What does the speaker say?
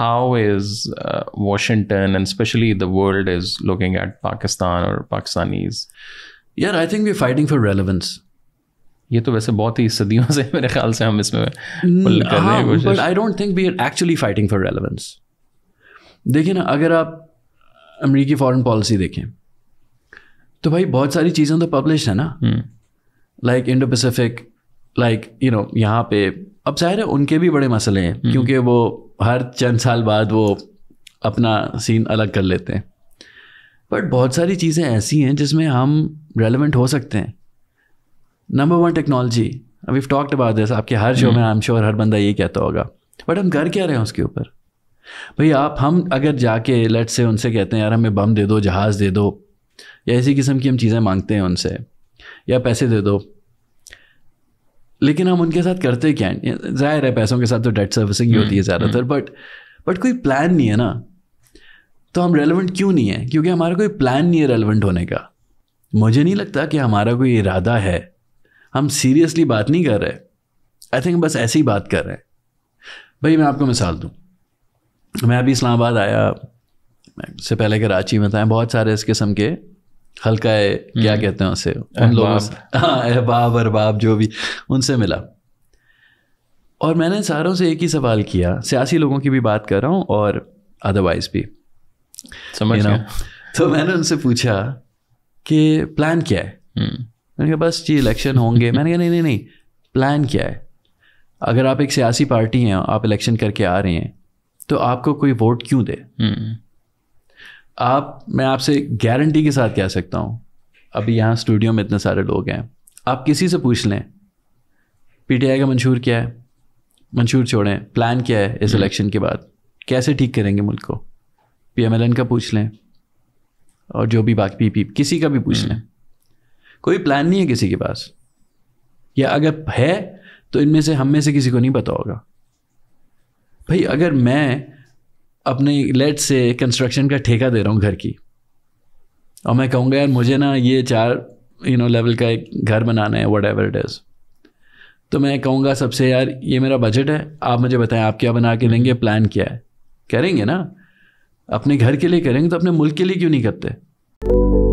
how is uh, Washington and especially the world is looking at Pakistan or Pakistanis? Yeah, I think we're fighting for relevance. ये तो वैसे बहुत ही सदियों से मेरे ख्याल से हम इसमें but I don't think we are actually fighting for relevance देखिए ना अगर आप अमेरिकी फॉरेन पॉलिसी देखें तो भाई बहुत सारी चीज़ें तो पब्लिश है ना like Indo Pacific like you know यहाँ पे अब जाहिर है उनके भी बड़े मसले हैं hmm. क्योंकि वो हर चंद साल बाद वो अपना सीन अलग कर लेते हैं बट बहुत सारी चीज़ें ऐसी हैं जिसमें हम रेलिवेंट हो सकते हैं नंबर वन टेक्नोलॉजी अब वी टॉक्ट अबाउट दिस आपके हर शो hmm. में आई एम श्योर हर बंदा ये कहता होगा बट हम कर क्या रहे हैं उसके ऊपर भाई आप हम अगर जाके लेट से उनसे कहते हैं यार हमें बम दे दो जहाज़ दे दो या इसी किस्म की हम चीज़ें मांगते हैं उनसे या पैसे दे दो लेकिन हम उनके साथ करते क्या जाहिर है पैसों के साथ तो डेट सर्विसिंग ही हम्म, होती है ज़्यादातर बट हम्म। बट कोई प्लान नहीं है ना तो हम रेलिवेंट क्यों नहीं है क्योंकि हमारा कोई प्लान नहीं है रेलिवेंट होने का मुझे नहीं लगता कि हमारा कोई इरादा है हम सीरियसली बात नहीं कर रहे आई थिंक बस ऐसी ही बात कर रहे हैं भाई मैं आपको मिसाल दूँ मैं अभी इस्लामाबाद आया से पहले कराची में था बहुत सारे इस किस्म के हल्का है क्या हम्म। कहते हैं उसे उन लोगों से हाँ अहबाब अरबाब जो भी उनसे मिला और मैंने सारों से एक ही सवाल किया सियासी लोगों की भी बात कर रहा हूँ और अदरवाइज भी समझ रहा हूँ तो मैंने उनसे पूछा कि प्लान क्या है हम्म। मैंने कहा बस जी इलेक्शन होंगे मैंने कहा नहीं नहीं नहीं प्लान क्या है अगर आप एक सियासी पार्टी हैं आप इलेक्शन करके आ रहे हैं तो आपको कोई वोट क्यों दे हम्म। आप मैं आपसे गारंटी के साथ कह सकता हूँ अभी यहाँ स्टूडियो में इतने सारे लोग हैं आप किसी से पूछ लें पीटीआई का मंशूर क्या है मंशूर छोड़ें प्लान क्या है इस इलेक्शन हम्म। के बाद कैसे ठीक करेंगे मुल्क को पीएमएलएन का पूछ लें और जो भी बाकी पी, पी किसी का भी पूछ हम्म। लें कोई प्लान नहीं है किसी के पास या अगर है तो इनमें से हम में से किसी को नहीं पता होगा भाई अगर मैं अपने लेट से कंस्ट्रक्शन का ठेका दे रहा हूँ घर की और मैं कहूँगा यार मुझे ना ये चार यू नो लेवल का एक घर बनाना है वट एवर इट इज़ तो मैं कहूँगा सबसे यार ये मेरा बजट है आप मुझे बताएं आप क्या बना के लेंगे प्लान क्या है करेंगे ना अपने घर के लिए करेंगे तो अपने मुल्क के लिए क्यों नहीं करते